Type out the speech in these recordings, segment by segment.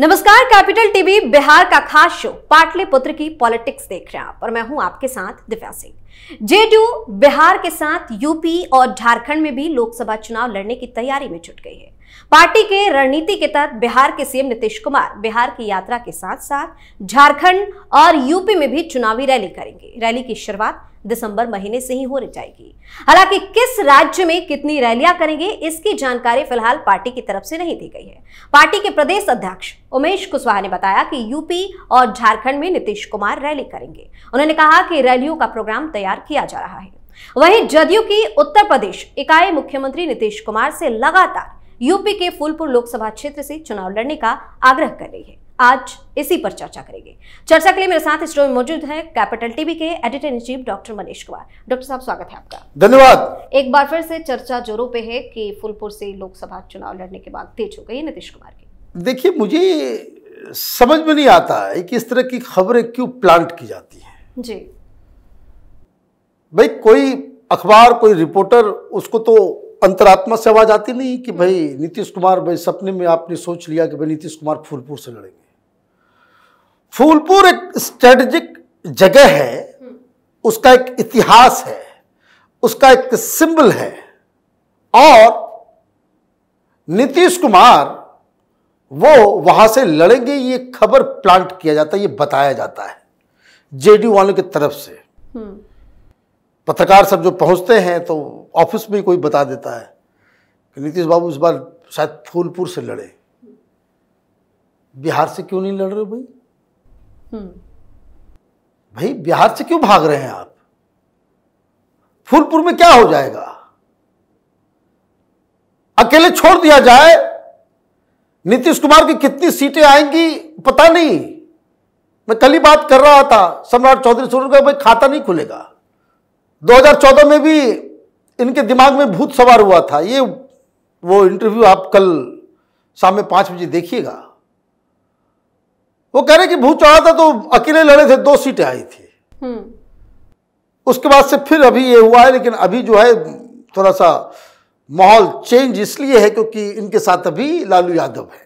नमस्कार capital TV Bihar का खास शो पाटलिपुत्र की पॉलिटिक्स देख रहे हैं आप और मैं हूं आपके साथ दिव्या सिंह जेडीयू बिहार के साथ यूपी और झारखंड में भी लोकसभा चुनाव लड़ने की तैयारी में जुट गई है पार्टी के रणनीति के तहत बिहार के सीएम नीतीश कुमार बिहार की यात्रा के साथ साथ झारखंड और यूपी में भी चुनावी रैली करेंगे रैली की शुरुआत दिसंबर महीने से ही होने जाएगी हालांकि किस राज्य में कितनी रैलियां करेंगे इसकी जानकारी फिलहाल पार्टी की तरफ से नहीं दी गई है पार्टी के प्रदेश अध्यक्ष उमेश कुशवाहा ने बताया कि यूपी और झारखंड में नीतीश कुमार रैली करेंगे उन्होंने कहा कि रैलियों का प्रोग्राम तैयार किया जा रहा है वहीं जदयू की उत्तर प्रदेश इकाई मुख्यमंत्री नीतीश कुमार से लगातार यूपी के फूलपुर लोकसभा क्षेत्र से चुनाव लड़ने का आग्रह कर रही है आज इसी पर चर्चा करेंगे चर्चा के लिए मेरे साथ स्टोरी मौजूद है कैपिटल टीवी के editor in chief doctor Manish Kumar doctor साहब स्वागत है आपका धन्यवाद एक बार फिर से चर्चा जोरों पे है कि फुलपुर से लोकसभा चुनाव लड़ने के बाद तेज हो गई नीतीश कुमार की देखिए मुझे समझ में नहीं आता है कि इस तरह की खबरें क्यों प्लांट की जाती हैं जी भाई कोई अखबार कोई रिपोर्टर उसको तो अंतरात्मा से आवाज़ आती नहीं कि भाई नीतीश कुमार भाई सपने में आपने सोच लिया कि भाई नीतीश कुमार फूलपुर से लड़ेंगे फूलपुर एक स्ट्रेटजिक जगह है उसका एक इतिहास है उसका एक सिंबल है और नीतीश कुमार वो वहां से लड़ेंगे ये खबर प्लांट किया जाता है ये बताया जाता है जेडीयू वालों की तरफ से हम्म। पत्रकार सब जो पहुंचते हैं तो ऑफिस में कोई बता देता है कि नीतीश बाबू इस बार शायद फूलपुर से लड़े बिहार से क्यों नहीं लड़ रहे भाई हम्म। भाई बिहार से क्यों भाग रहे हैं आप फूलपुर में क्या हो जाएगा अकेले छोड़ दिया जाए नीतीश कुमार की कितनी सीटें आएंगी पता नहीं मैं कल ही बात कर रहा था सम्राट चौधरी सुन का भाई खाता नहीं खुलेगा 2014 में भी इनके दिमाग में भूत सवार हुआ था ये वो इंटरव्यू आप कल शाम में पाँच बजे देखिएगा वो कह रहे कि भूत चढ़ा था तो अकेले लड़े थे दो सीटें आई थी हम्म। उसके बाद से फिर अभी ये हुआ है लेकिन अभी जो है थोड़ा सा माहौल चेंज इसलिए है क्योंकि इनके साथ अभी लालू यादव है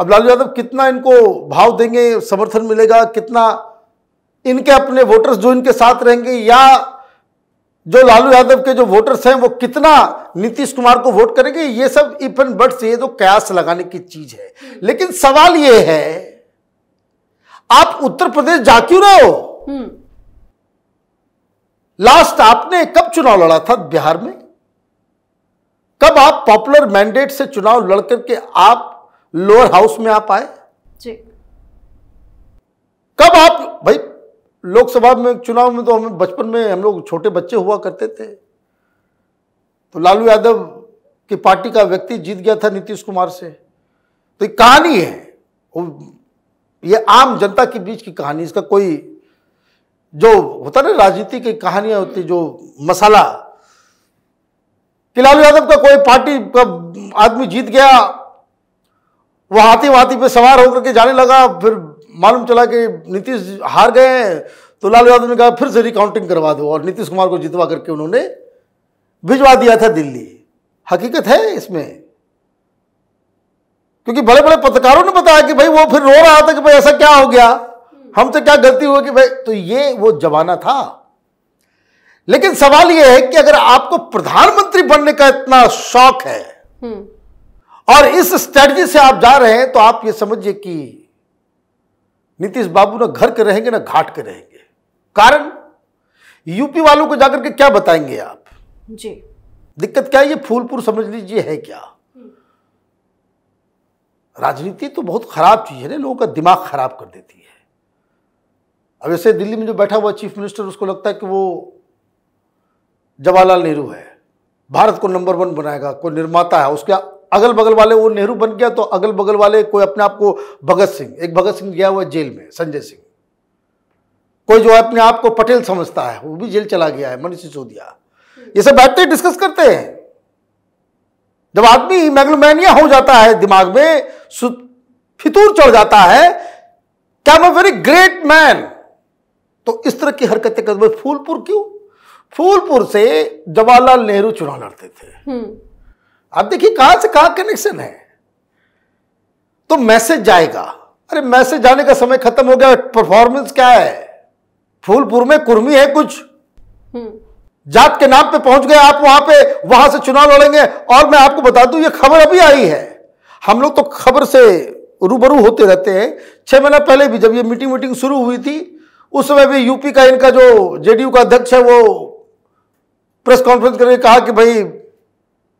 अब लालू यादव कितना इनको भाव देंगे समर्थन मिलेगा कितना इनके अपने वोटर्स जो इनके साथ रहेंगे या जो लालू यादव के जो वोटर्स हैं वो कितना नीतीश कुमार को वोट करेंगे ये सब इफ एंड से ये तो कयास लगाने की चीज है लेकिन सवाल ये है आप उत्तर प्रदेश जा क्यों रहे हो लास्ट हम्म। आपने कब चुनाव लड़ा था बिहार में कब आप पॉपुलर मैंडेट से चुनाव लड़कर के आप लोअर हाउस में आप आए जी कब आप भाई लोकसभा में चुनाव में तो हम बचपन में हम लोग छोटे बच्चे हुआ करते थे तो लालू यादव की पार्टी का व्यक्ति जीत गया था नीतीश कुमार से तो ये कहानी है ये आम जनता के बीच की कहानी इसका कोई जो होता ना राजनीति की कहानियां होती जो मसाला कि लालू यादव का कोई पार्टी का आदमी जीत गया वो हाथी वाथी पे सवार होकर के जाने लगा फिर मालूम चला कि नीतीश हार गए हैं तो लालू यादव ने कहा फिर से रिकाउंटिंग करवा दो और नीतीश कुमार को जितवा करके उन्होंने भिजवा दिया था दिल्ली हकीकत है इसमें क्योंकि बड़े बड़े पत्रकारों ने बताया कि भाई वो फिर रो रहा था कि भाई ऐसा क्या हो गया हमसे तो क्या गलती हुई कि भाई तो ये वो जमाना था लेकिन सवाल यह है कि अगर आपको प्रधानमंत्री बनने का इतना शौक है हम्म। और इस स्ट्रेटजी से आप जा रहे हैं तो आप ये समझिए कि नीतीश बाबू ना घर के रहेंगे ना घाट के रहेंगे कारण यूपी वालों को जाकर के क्या बताएंगे आप जी दिक्कत क्या है ये फूलपुर समझ लीजिए है क्या राजनीति तो बहुत खराब चीज़ है ना लोगों का दिमाग खराब कर देती है अब ऐसे दिल्ली में जो बैठा हुआ चीफ मिनिस्टर उसको लगता है कि वो जवाहरलाल नेहरू है भारत को नंबर वन बनाएगा कोई निर्माता है उसका अगल बगल वाले वो नेहरू बन गया तो अगल बगल वाले कोई अपने आप को भगत सिंह एक भगत सिंह गया हुआ जेल में संजय सिंह कोई जो अपने आप को पटेल समझता है वो भी जेल चला गया है मनीष सिसोदिया ये सब बैठते डिस्कस करते हैं जब आदमी मैग्लोमैनिया हो जाता है दिमाग में फितूर चढ़ जाता है क्या मैं वेरी ग्रेट मैन तो इस तरह की हरकतें करते फूलपुर क्यों फूलपुर से जवाहरलाल नेहरू चुनाव लड़ते थे हम्म। अब देखिए कहां से कहां कनेक्शन है तो मैसेज जाएगा अरे मैसेज जाने का समय खत्म हो गया परफॉर्मेंस क्या है फूलपुर में कुर्मी है कुछ हम्म। जात के नाम पे पहुंच गए आप वहां पे वहां से चुनाव लड़ेंगे और मैं आपको बता दूं ये खबर अभी आई है हम लोग तो खबर से रूबरू होते रहते हैं छह महीना पहले भी जब ये मीटिंग वीटिंग शुरू हुई थी उस समय भी यूपी का इनका जो जेडीयू का अध्यक्ष है वो प्रेस कॉन्फ्रेंस करके कहा कि भाई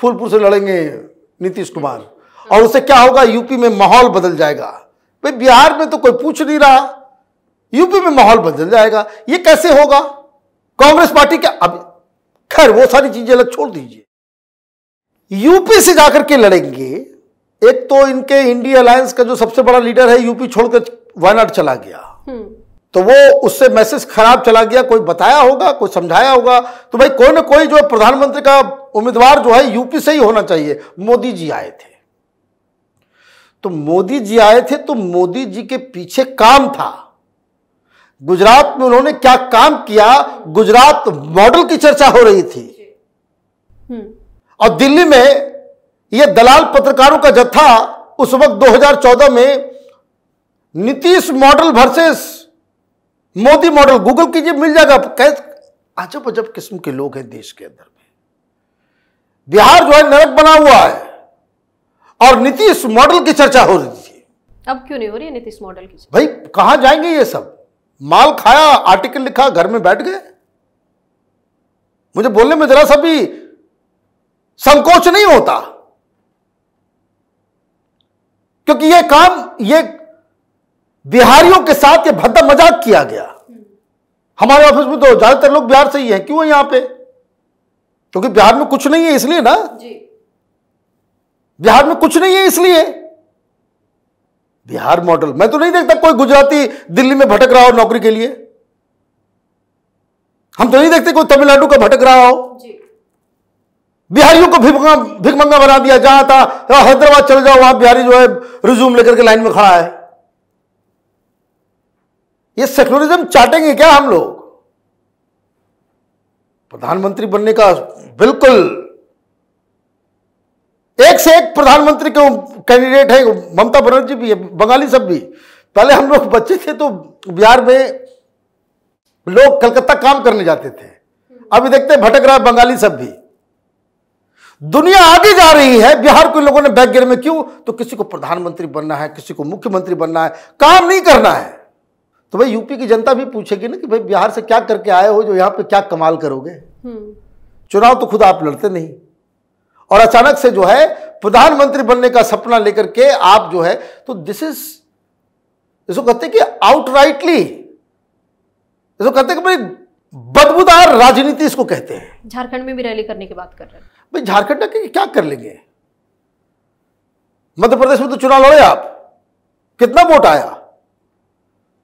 फूलपुर से लड़ेंगे नीतीश कुमार और उससे क्या होगा यूपी में माहौल बदल जाएगा भाई बिहार में तो कोई पूछ नहीं रहा यूपी में माहौल बदल जाएगा ये कैसे होगा कांग्रेस पार्टी के अब खैर वो सारी चीजें अलग छोड़ दीजिए यूपी से जाकर के लड़ेंगे एक तो इनके इंडिया अलायंस का जो सबसे बड़ा लीडर है यूपी छोड़कर वायनाड चला गया हम्म। तो वो उससे मैसेज खराब चला गया कोई बताया होगा कोई समझाया होगा तो भाई कोई ना कोई जो प्रधानमंत्री का उम्मीदवार जो है यूपी से ही होना चाहिए मोदी जी आए थे तो मोदी जी आए थे तो मोदी जी के पीछे काम था गुजरात में उन्होंने क्या काम किया गुजरात मॉडल की चर्चा हो रही थी हम्म। और दिल्ली में यह दलाल पत्रकारों का जत्था उस वक्त 2014 में Nitish model versus Modi model Google कीजिए मिल जाएगा अजब अजब किस्म के लोग हैं देश के अंदर बिहार जो है नरक बना हुआ है और नीतीश मॉडल की चर्चा हो रही थी अब क्यों नहीं हो रही है नीतीश मॉडल की भाई कहां जाएंगे ये सब माल खाया आर्टिकल लिखा घर में बैठ गए मुझे बोलने में जरा सा भी संकोच नहीं होता क्योंकि ये काम ये बिहारियों के साथ ये भद्दा मजाक किया गया हम्म। हमारे ऑफिस में तो ज्यादातर लोग बिहार से ही हैं क्यों है यहां पे क्योंकि बिहार में कुछ नहीं है इसलिए ना बिहार में कुछ नहीं है इसलिए बिहार मॉडल मैं तो नहीं देखता कोई गुजराती दिल्ली में भटक रहा हो नौकरी के लिए हम तो नहीं देखते कोई तमिलनाडु का भटक रहा हो बिहारियों को भिकमंगा भिकमंगा बना दिया जहां था हैदराबाद चले जाओ वहां बिहारी जो है रिज्यूम लेकर के लाइन में खड़ा है ये सेक्युलरिज्म चाटेंगे क्या हम लोग प्रधानमंत्री बनने का बिल्कुल एक से एक प्रधानमंत्री के कैंडिडेट है ममता बनर्जी भी है बंगाली सब भी पहले हम लोग बच्चे थे तो बिहार में लोग कलकत्ता काम करने जाते थे अभी देखते हैं भटक रहा है बंगाली सब भी दुनिया आगे जा रही है बिहार के लोगों ने बैकग्रेड में क्यों तो किसी को प्रधानमंत्री बनना है किसी को मुख्यमंत्री बनना है काम नहीं करना है तो भाई यूपी की जनता भी पूछेगी ना कि भाई बिहार से क्या करके आए हो जो यहाँ पे क्या कमाल करोगे हम्म। चुनाव तो खुद आप लड़ते नहीं और अचानक से जो है प्रधानमंत्री बनने का सपना लेकर के आप जो है तो दिस इज इसको कहते कि आउटराइटली इसको कहते कि भाई बदबूदार राजनीति इसको कहते हैं झारखंड में भी रैली करने की बात कर रहे हैं भाई झारखंड में क्या कर लेंगे मध्य प्रदेश में तो चुनाव लड़े आप कितना वोट आया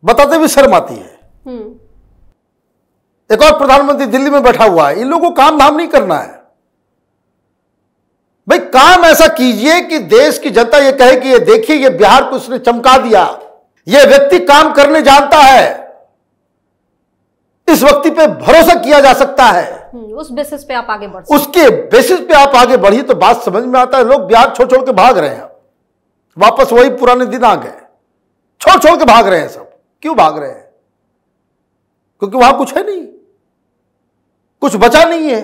बताते भी शर्म आती है हम्म। एक और प्रधानमंत्री दिल्ली में बैठा हुआ है इन लोगों को काम धाम नहीं करना है भाई काम ऐसा कीजिए कि देश की जनता ये कहे कि ये देखिए ये बिहार को उसने चमका दिया ये व्यक्ति काम करने जानता है इस व्यक्ति पे भरोसा किया जा सकता है हम्म, उस बेसिस पे आप आगे बढ़ उसके बेसिस पे आप आगे बढ़िए तो बात समझ में आता है लोग बिहार छोड़ छोड़ के भाग रहे हैं वापस वही पुराने दिन आ गए छोड़ छोड़ के भाग रहे हैं सब क्यों भाग रहे हैं क्योंकि वहां कुछ है नहीं कुछ बचा नहीं है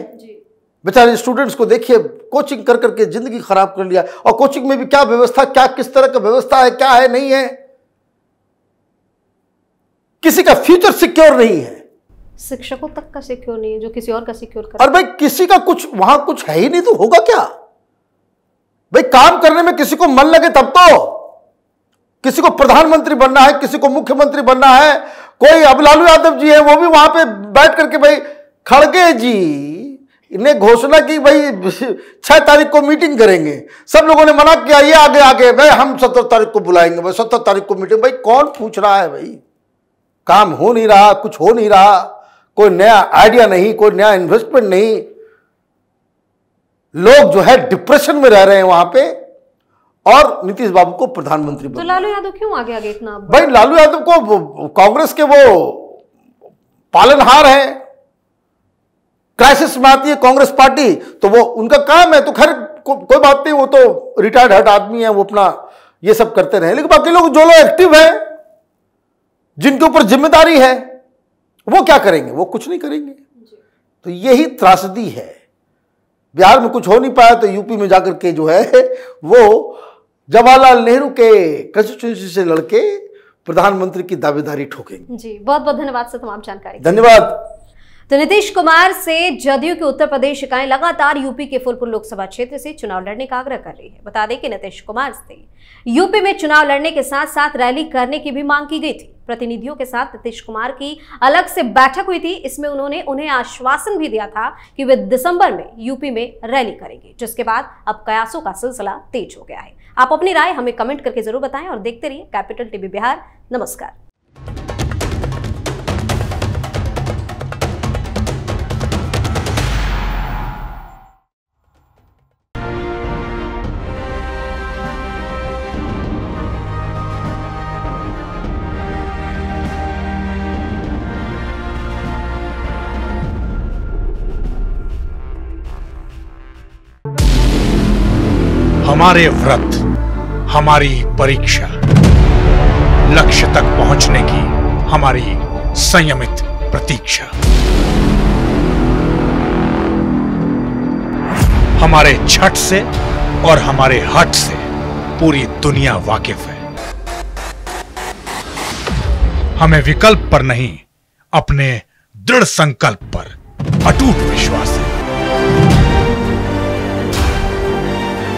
बेचारे स्टूडेंट्स को देखिए कोचिंग कर करके जिंदगी खराब कर लिया और कोचिंग में भी क्या व्यवस्था क्या किस तरह का व्यवस्था है क्या है नहीं है किसी का फ्यूचर सिक्योर नहीं है शिक्षकों तक का सिक्योर नहीं है जो किसी और का सिक्योर कर और भाई किसी का कुछ वहां कुछ है ही नहीं तो होगा क्या भाई काम करने में किसी को मन लगे तब तो किसी को प्रधानमंत्री बनना है किसी को मुख्यमंत्री बनना है कोई अब लालू यादव जी है वो भी वहां पे बैठ करके भाई खड़गे जी ने घोषणा की भाई छह तारीख को मीटिंग करेंगे सब लोगों ने मना किया ये आगे आगे भाई हम सत्तर तारीख को बुलाएंगे भाई सत्तर तारीख को मीटिंग भाई कौन पूछ रहा है भाई काम हो नहीं रहा कुछ हो नहीं रहा कोई नया आइडिया नहीं कोई नया इन्वेस्टमेंट नहीं लोग जो है डिप्रेशन में रह रहे हैं वहां पर और नीतीश बाबू को प्रधानमंत्री तो लालू यादव क्यों आगे आगे इतना भाई लालू यादव को कांग्रेस के वो पालनहार है क्राइसिस में आती है कांग्रेस पार्टी तो वो उनका काम है तो खैर को, कोई बात नहीं वो तो रिटायर्ड हट आदमी है वो अपना ये सब करते रहे लेकिन बाकी लोग जो लोग एक्टिव हैं जिनके ऊपर जिम्मेदारी है वो क्या करेंगे वो कुछ नहीं करेंगे तो यही त्रासदी है बिहार में कुछ हो नहीं पाया तो यूपी में जाकर के जो है वो जवाहरलाल नेहरू के कंस्टिट्यूंसी से लड़के प्रधानमंत्री की दावेदारी ठोकेंगे जी बहुत बहुत धन्यवाद सर तमाम जानकारी धन्यवाद तो नीतीश कुमार से जदयू की उत्तर प्रदेश इकाई लगातार यूपी के फुलपुर लोकसभा क्षेत्र से चुनाव लड़ने का आग्रह कर रही है बता दें कि नीतीश कुमार से यूपी में चुनाव लड़ने के साथ साथ रैली करने की भी मांग की गई थी प्रतिनिधियों के साथ नीतीश कुमार की अलग से बैठक हुई थी इसमें उन्होंने उन्हें आश्वासन भी दिया था कि वे दिसंबर में यूपी में रैली करेंगे जिसके बाद अब कयासों का सिलसिला तेज हो गया है आप अपनी राय हमें कमेंट करके जरूर बताएं और देखते रहिए कैपिटल टीवी बिहार नमस्कार हमारे व्रत हमारी परीक्षा लक्ष्य तक पहुंचने की हमारी संयमित प्रतीक्षा हमारे छठ से और हमारे हट से पूरी दुनिया वाकिफ है हमें विकल्प पर नहीं अपने दृढ़ संकल्प पर अटूट विश्वास है